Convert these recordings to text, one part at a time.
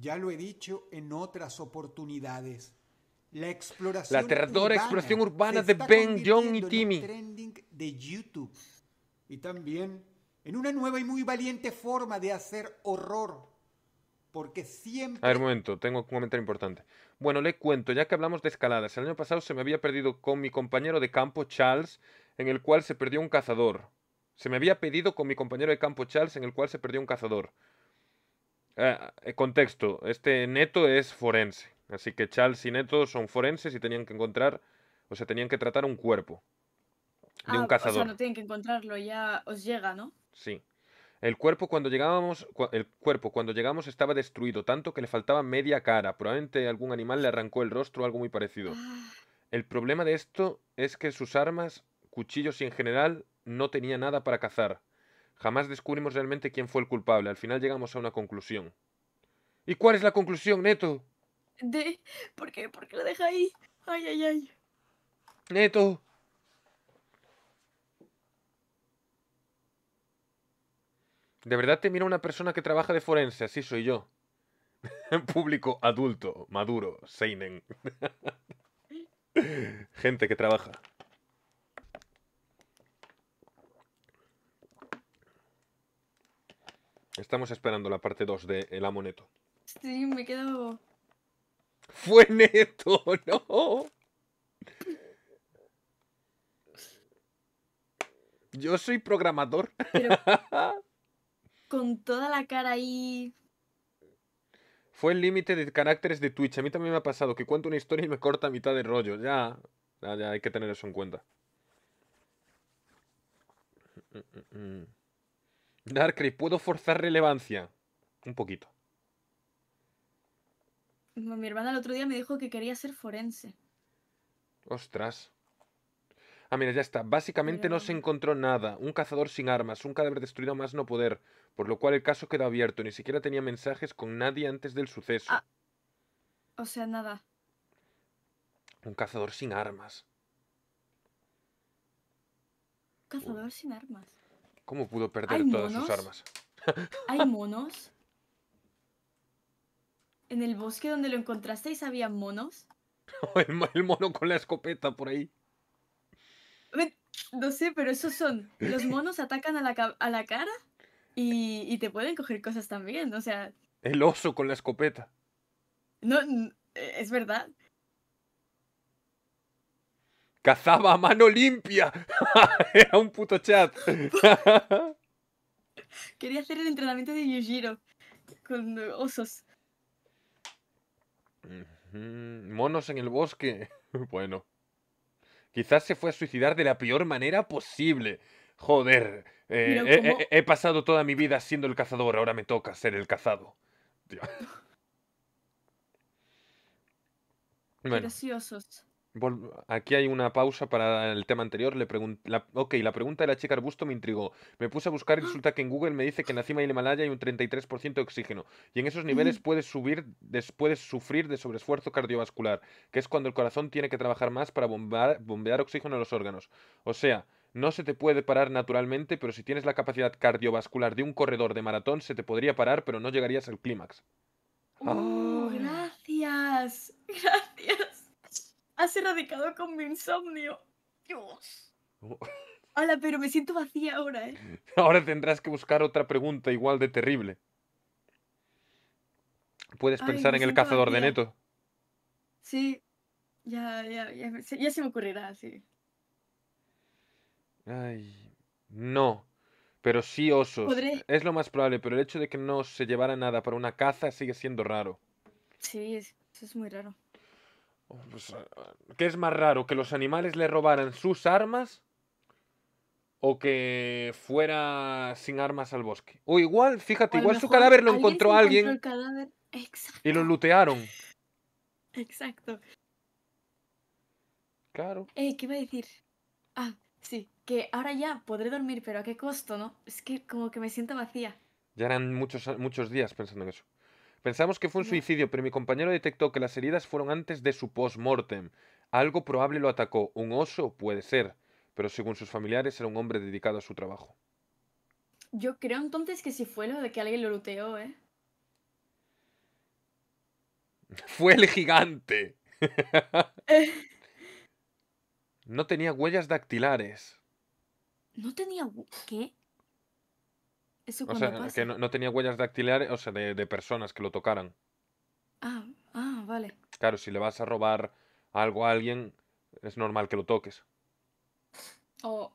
Ya lo he dicho en otras oportunidades. La exploración La aterradora exploración urbana de Ben, John y Timmy. de YouTube. Y también en una nueva y muy valiente forma de hacer horror. Porque siempre... A ver, un momento, tengo un comentario importante. Bueno, le cuento, ya que hablamos de escaladas, el año pasado se me había perdido con mi compañero de campo, Charles, en el cual se perdió un cazador. Se me había pedido con mi compañero de campo, Charles, en el cual se perdió un cazador. Ah, eh, contexto, este Neto es forense, así que Charles y Neto son forenses y tenían que encontrar, o sea, tenían que tratar un cuerpo de un cazador. Ah, o sea, no tienen que encontrarlo, ya os llega, ¿no? Sí. El cuerpo cuando llegábamos, el cuerpo cuando llegamos estaba destruido, tanto que le faltaba media cara. Probablemente algún animal le arrancó el rostro o algo muy parecido. Ah. El problema de esto es que sus armas, cuchillos y en general, no tenía nada para cazar. Jamás descubrimos realmente quién fue el culpable. Al final llegamos a una conclusión. ¿Y cuál es la conclusión, Neto? De... ¿Por qué? ¿Por qué lo deja ahí? Ay, ay, ay. Neto. ¿De verdad te mira una persona que trabaja de forense? Así soy yo. Público adulto, maduro, seinen. Gente que trabaja. Estamos esperando la parte 2 de El amo neto. Sí, me quedo. ¡Fue neto! ¡No! Yo soy programador. con toda la cara ahí. Fue el límite de caracteres de Twitch. A mí también me ha pasado que cuento una historia y me corta mitad de rollo. Ya, ya, ya hay que tener eso en cuenta. Mm, mm, mm, Darkrai, ¿puedo forzar relevancia? Un poquito. Pues mi hermana el otro día me dijo que quería ser forense. Ostras. Ah, mira, ya está. Básicamente no se encontró nada. Un cazador sin armas, un cadáver destruido más no poder. Por lo cual el caso queda abierto. Ni siquiera tenía mensajes con nadie antes del suceso. Ah. O sea, nada. Un cazador sin armas. Cazador sin armas. ¿Cómo pudo perder todas sus armas? ¿Hay monos? ¿En el bosque donde lo encontrasteis había monos? el, mono con la escopeta por ahí. No sé, pero esos son. Los monos atacan a la, cara y, y, te pueden coger cosas también, o sea. El oso con la escopeta. No, eh, es verdad. Cazaba a mano limpia. Era un puto chat. Quería hacer el entrenamiento de Yujiro con osos. Monos en el bosque. Bueno. Quizás se fue a suicidar de la peor manera posible. Joder. Eh, he, pasado toda mi vida siendo el cazador, ahora me toca ser el cazado. Dios. Preciosos. Aquí hay una pausa para el tema anterior. Le la, ok, la pregunta de la chica arbusto me intrigó. Me puse a buscar y ah. resulta que en Google me dice que en la cima del Himalaya hay un 33% de oxígeno. Y en esos niveles puedes, subir, puedes sufrir de sobreesfuerzo cardiovascular, que es cuando el corazón tiene que trabajar más para bombear, bombear oxígeno a los órganos. O sea, no se te puede parar naturalmente, pero si tienes la capacidad cardiovascular de un corredor de maratón, se te podría parar, pero no llegarías al clímax. Oh, ¡Gracias! ¡Gracias! has erradicado con mi insomnio. Dios. Hola, pero me siento vacía ahora, ¿eh? Ahora tendrás que buscar otra pregunta igual de terrible. Puedes pensar en el cazador de neto. Sí, ya, ya, ya, se me ocurrirá, sí. Ay, no. Pero sí osos. Es lo más probable, pero el hecho de que no se llevara nada para una caza sigue siendo raro. Sí, eso es muy raro. Oh, pues, eh, eh, ¿Qué es más raro? ¿Que los animales le robaran sus armas? ¿O que fuera sin armas al bosque? O igual, fíjate, igual su cadáver lo encontró alguien. alguien y lo lutearon. Exacto. Claro. Eh, ¿Qué iba a decir? Ah, sí, que ahora ya podré dormir, pero ¿a qué costo, no? Es que como que me siento vacía. Ya eran muchos, muchos días pensando en eso. Pensamos que fue un suicidio, pero mi compañero detectó que las heridas fueron antes de su post-mortem. Algo probable lo atacó. Un oso puede ser, pero según sus familiares era un hombre dedicado a su trabajo. Yo creo entonces que si fue lo de que alguien lo luteó, ¿eh? Fue el gigante. no tenía huellas dactilares. No tenía... ¿Qué? o sea, que no, tenía huellas dactilares, o sea, de, de, personas que lo tocaran. Ah, ah, vale. Claro, si le vas a robar algo a alguien, es normal que lo toques. Oh.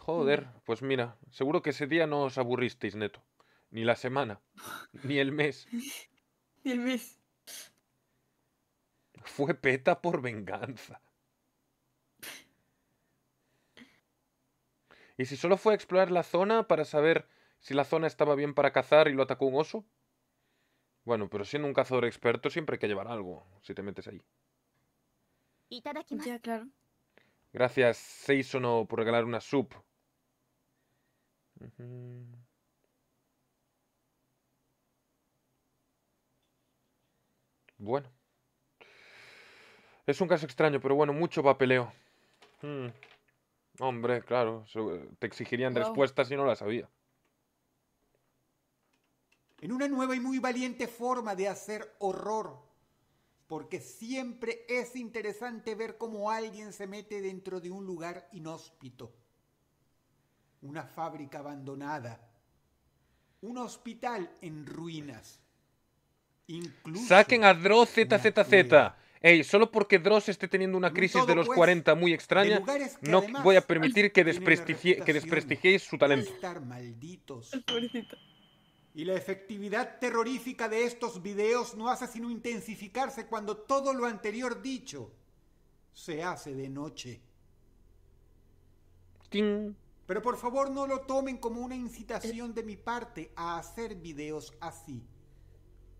Joder, mm. pues mira, seguro que ese día no os aburristeis, neto. Ni la semana, ni el mes. ni el mes. Fue peta por venganza. ¿Y si solo fue a explorar la zona para saber si la zona estaba bien para cazar y lo atacó un oso? Bueno, pero siendo un cazador experto siempre hay que llevar algo, si te metes ahí. claro. Gracias, Seisono, por regalar una sub. Bueno. Es un caso extraño, pero bueno, mucho papeleo. Hmm. Hombre, claro, te exigirían respuestas si no las había. En una nueva y muy valiente forma de hacer horror, porque siempre es interesante ver cómo alguien se mete dentro de un lugar inhóspito, una fábrica abandonada, un hospital en ruinas. Incluso Saquen a Droz ZZZ solo porque Dross esté teniendo una mm, crisis de los 40 pues, muy extraña, no voy a permitir que, desprestigie, que desprestigiéis su talento. Malditos. Y la efectividad terrorífica de estos videos no hace sino intensificarse cuando todo lo anterior dicho se hace de noche. Pero por favor no lo tomen como una incitación eh. de mi parte a hacer videos así,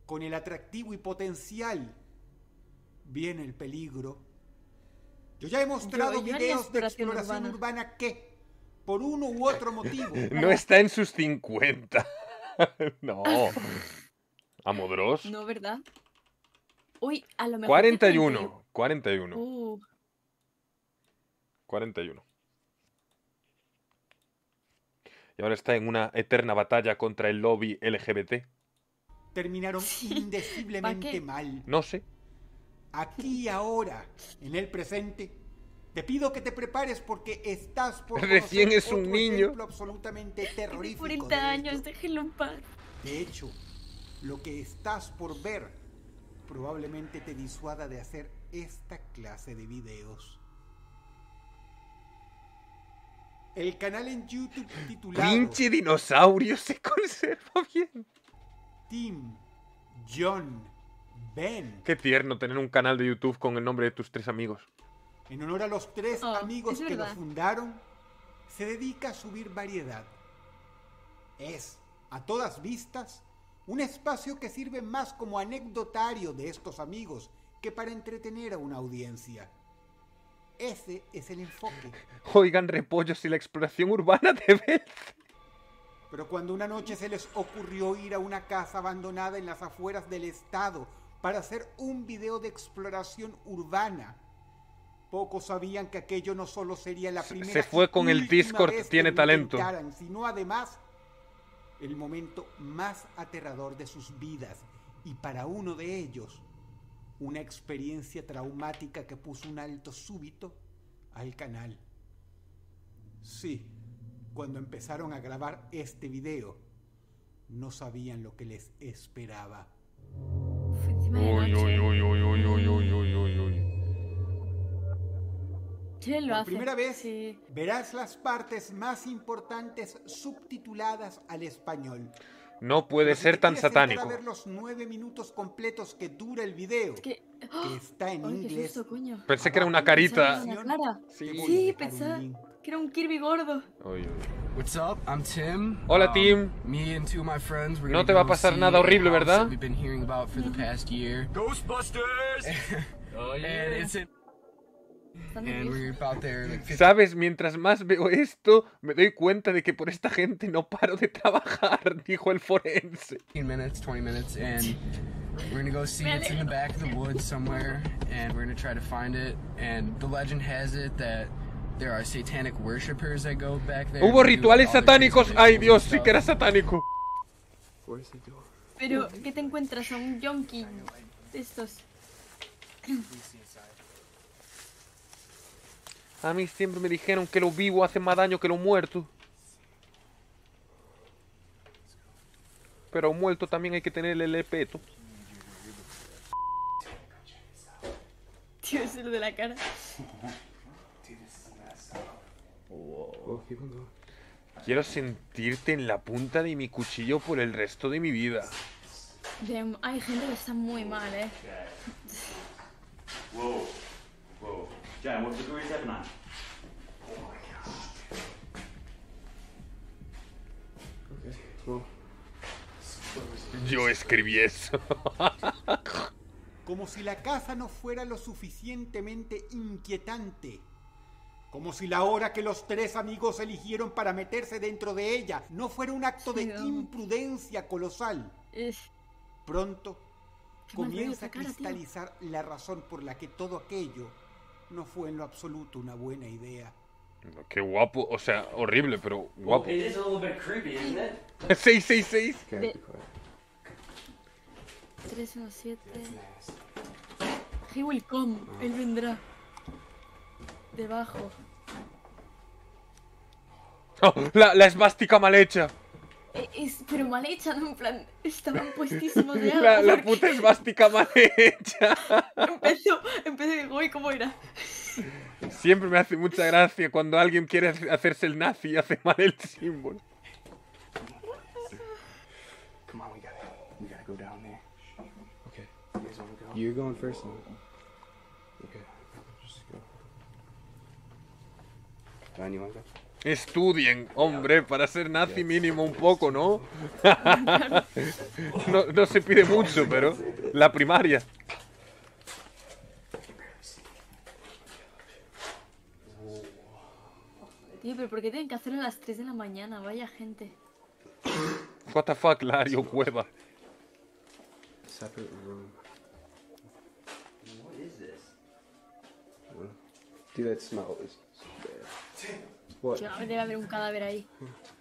con el atractivo y potencial viene el peligro. Yo ya he mostrado videos de exploración urbana. que, por uno u otro motivo. no está en sus 50. no. Amodros. No, ¿verdad? Uy, a lo mejor. 41. 41. 41. Y ahora está en una eterna batalla contra el lobby LGBT. Terminaron indeciblemente mal. No sé aquí y ahora, en el presente. Te pido que te prepares porque estás por recién es un niño absolutamente terrorífico. 40 años, de De hecho, lo que estás por ver probablemente te disuada de hacer esta clase de videos. El canal en YouTube titulado Pinche dinosaurio se conserva bien. Tim John Ben. Qué tierno tener un canal de YouTube con el nombre de tus tres amigos. En honor a los tres oh, amigos que lo fundaron, se dedica a subir variedad. Es, a todas vistas, un espacio que sirve más como anecdotario de estos amigos que para entretener a una audiencia. Ese es el enfoque. Oigan, repollos y la exploración urbana de Pero cuando una noche se les ocurrió ir a una casa abandonada en las afueras del estado para hacer un video de exploración urbana. Pocos sabían que aquello no solo sería la primera. Se fue con el Discord, tiene talento. Sino además el momento más aterrador de sus vidas y para uno de ellos una experiencia traumática que puso un alto súbito al canal. Sí, cuando empezaron a grabar este video, no sabían lo que les esperaba. Oye, oye, oye, oye, oye, oye, uy, lo hace. primera vez verás las partes más importantes subtituladas al español. No puede ser tan satánico. A ver los nueve minutos completos que dura el video. ¡oh! que... está en inglés. Pensé que era una carita. Sí, sí pensaba que era un Kirby gordo. What's up? I'm Tim. Hola um, Tim. Um, me and two of my friends, we're no te va a pasar nada horrible, ¿verdad? We've been hearing about for the mm-hmm. past year. Ghostbusters. oh, yeah. And it's in Sabes, mientras más veo esto, me doy cuenta de que por esta gente no paro de trabajar, dijo el forense. 15 minutes, 20 minutes, and we're gonna go see it's in the back of the woods somewhere, and we're gonna try to find it. And the legend has it that Hubo rituales satánicos. Ay, Dios, sí que era satánico. Pero, ¿qué te encuentras? A un yonki estos. A mí siempre me dijeron que lo vivo hace más daño que lo muerto. Pero muerto también hay que tener el peto. es el de la cara. Quiero sentirte en la punta de mi cuchillo por el resto de mi vida. Hay gente que está muy mal, ¿eh? Yo escribí eso. Como si la casa no fuera lo suficientemente inquietante como si la hora que los tres amigos eligieron para meterse dentro de ella no fuera un acto de imprudencia colosal. Pronto comienza a cristalizar la razón por la que todo aquello no fue en lo absoluto una buena idea. Qué guapo, o sea, horrible, pero guapo. Es un a bit creepy, isn't it? 666. 317. He will come, él vendrá. Debajo. Oh, la, la esvástica mal hecha. Eh, es, pero mal hecha, ¿no? En plan, estaban puestísimos de algo. La, puta esvástica mal hecha. empezó, empezó y uy ¿cómo era? Siempre me hace mucha gracia cuando alguien quiere hacerse el nazi y hace mal el símbolo. Come on, we go down there. Just go. Estudien, hombre, para ser nazi mínimo un poco, ¿no? No, se pide mucho, pero la primaria. Tío, pero ¿por qué tienen que hacerlo a las 3 de la mañana? Vaya gente. What the fuck, Lario Cueva. Pues, debe haber un cadáver ahí.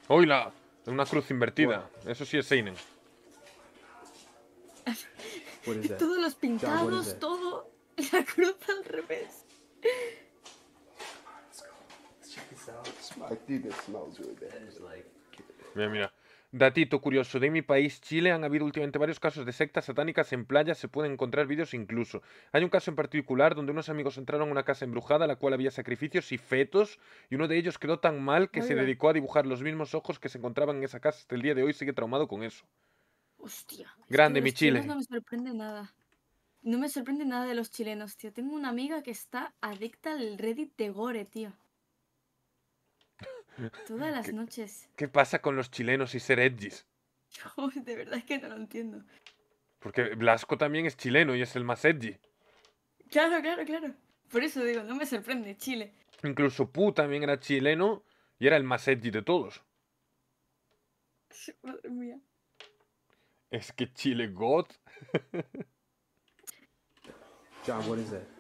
¡Hola! Una cruz invertida. Eso sí es Seinen. Todos los pintados, todo. La cruz al revés. Mira, mira. Datito curioso, de mi país, Chile, han habido últimamente varios casos de sectas satánicas en playas, se pueden encontrar vídeos incluso. Hay un caso en particular donde unos amigos entraron a una casa embrujada, a la cual había sacrificios y fetos, y uno de ellos quedó tan mal que se dedicó a dibujar los mismos ojos que se encontraban en esa casa hasta el día de hoy, sigue traumado con eso. Hostia. Grande, mi Chile. No me sorprende nada. No me sorprende nada de los chilenos, tío. Tengo una amiga que está adicta al Reddit de Gore, tío. Todas las noches. ¿Qué pasa con los chilenos y ser edgys? de verdad que no lo entiendo. Porque Blasco también es chileno y es el más edgy. Claro, claro, claro. Por eso digo, no me sorprende Chile. Incluso Pu también era chileno y era el más edgy de todos. Madre mía. Es que Chile God. John, what is eso?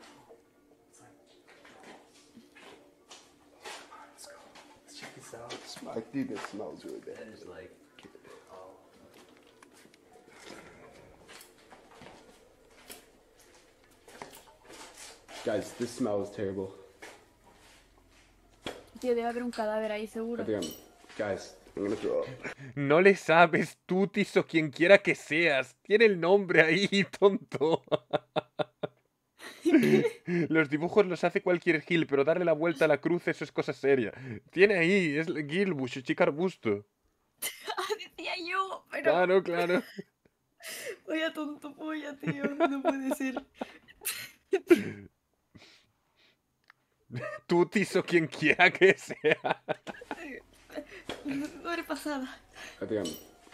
I think it smells really bad. That is like. Oh. Guys, this smell is terrible. Tío, debe haber un cadáver ahí seguro. guys, No le sabes, Tutis o quien quiera que seas. Tiene el nombre ahí, tonto. los dibujos los hace cualquier Gil, pero darle la vuelta a la cruz, eso es cosa seria. Tiene ahí, es Gilbush, chica arbusto. Ah, decía yo, pero. Claro, claro. Vaya tonto polla, tío, no puede ser. Tutis o quien quiera que sea. No, eres pasada.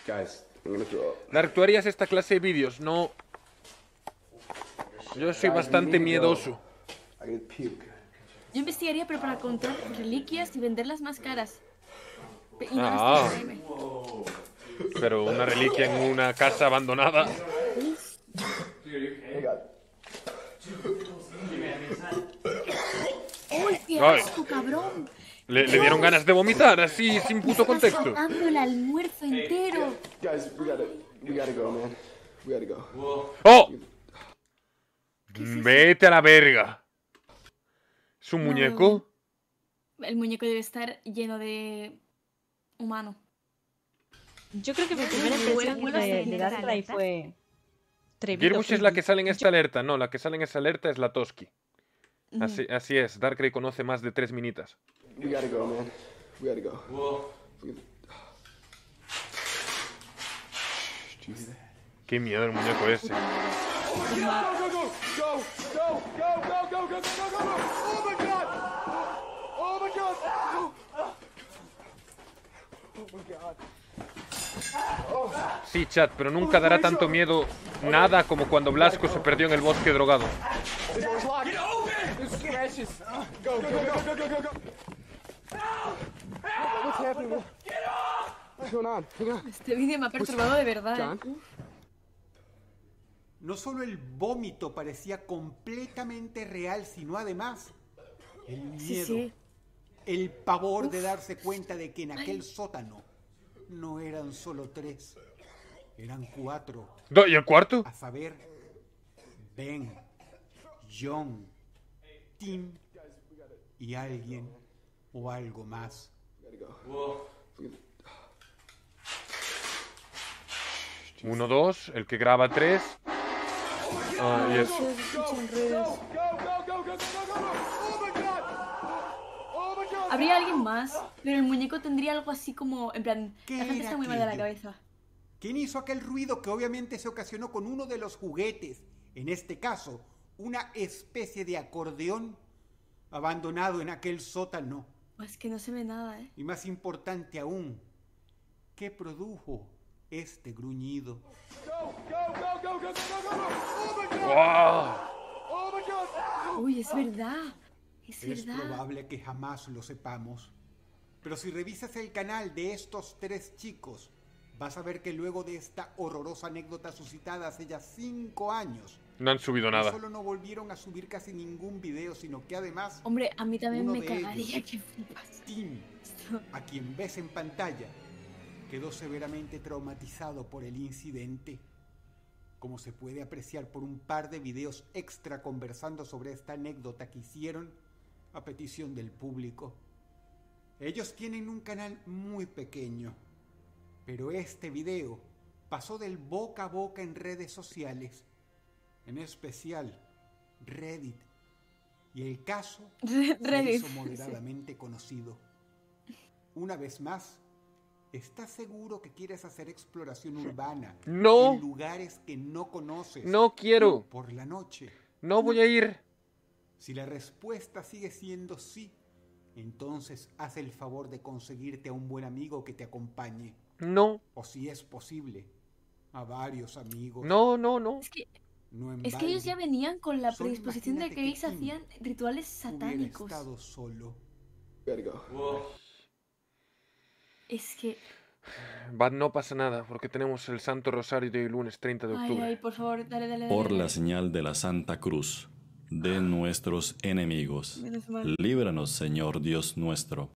Guys, I'm es esta clase de vídeos, no yo soy bastante miedoso. Yo investigaría, pero para comprar reliquias y venderlas más caras. Ah. Pero una reliquia en una casa abandonada. Ay. cabrón! Le, dieron ganas de vomitar, así, sin puto contexto. el almuerzo entero. ¡Oh! Vete a la verga. ¿Es un muñeco? El muñeco debe estar lleno de humano. Yo creo que mi primera impresión de, Darkrai fue... Girbush es la que sale en esta alerta. No, la que sale en esta alerta es la Toski. Así, es, Darkrai conoce más de tres minitas. We man. We go. Qué miedo el muñeco ese. Go, go, go, go, go, go, Oh my god! Oh my god! Oh my god. Sí, chat, pero nunca dará tanto miedo nada como cuando Blasco se perdió en el bosque drogado. Este vídeo me ha perturbado de verdad. Eh no solo el vómito parecía completamente real, sino además el miedo, el pavor de darse cuenta de que en aquel sótano no eran solo tres, eran cuatro. ¿Y el cuarto? A saber, Ben, John, Tim y alguien o algo más. Uno, dos, el que graba tres. Ah, Habría alguien más, pero el muñeco tendría algo así como, en plan, la gente muy mal de la cabeza. ¿Quién hizo aquel ruido que obviamente se ocasionó con uno de los juguetes? En este caso, una especie de acordeón abandonado en aquel sótano. Pues que no se ve nada, ¿eh? Y más importante aún, ¿qué produjo este gruñido? ¡Wow! Uy, es verdad. Es, es probable que jamás lo sepamos. Pero si revisas el canal de estos tres chicos, vas a ver que luego de esta horrorosa anécdota suscitada hace ya cinco años, no han subido nada. No solo no volvieron a subir casi ningún video, sino que además. Hombre, a mí también me cagaría ellos, que flipas. Tim, a quien ves en pantalla, quedó severamente traumatizado por el incidente como se puede apreciar por un par de videos extra conversando sobre esta anécdota que hicieron a petición del público. Ellos tienen un canal muy pequeño, pero este video pasó del boca a boca en redes sociales, en especial Reddit, y el caso es se moderadamente conocido. Una vez más, ¿Estás seguro que quieres hacer exploración urbana? No. En lugares que no conoces. No quiero. Por la noche. No voy a ir. Si la respuesta sigue siendo sí, entonces haz el favor de conseguirte a un buen amigo que te acompañe. No. O si es posible, a varios amigos. No, no, no. Es que, ellos ya venían con la predisposición de que ellos hacían rituales satánicos. Estado solo. Es que... Va, no pasa nada, porque tenemos el Santo Rosario de hoy lunes 30 de octubre. Por la señal de la Santa Cruz de nuestros enemigos. Líbranos, Señor Dios nuestro.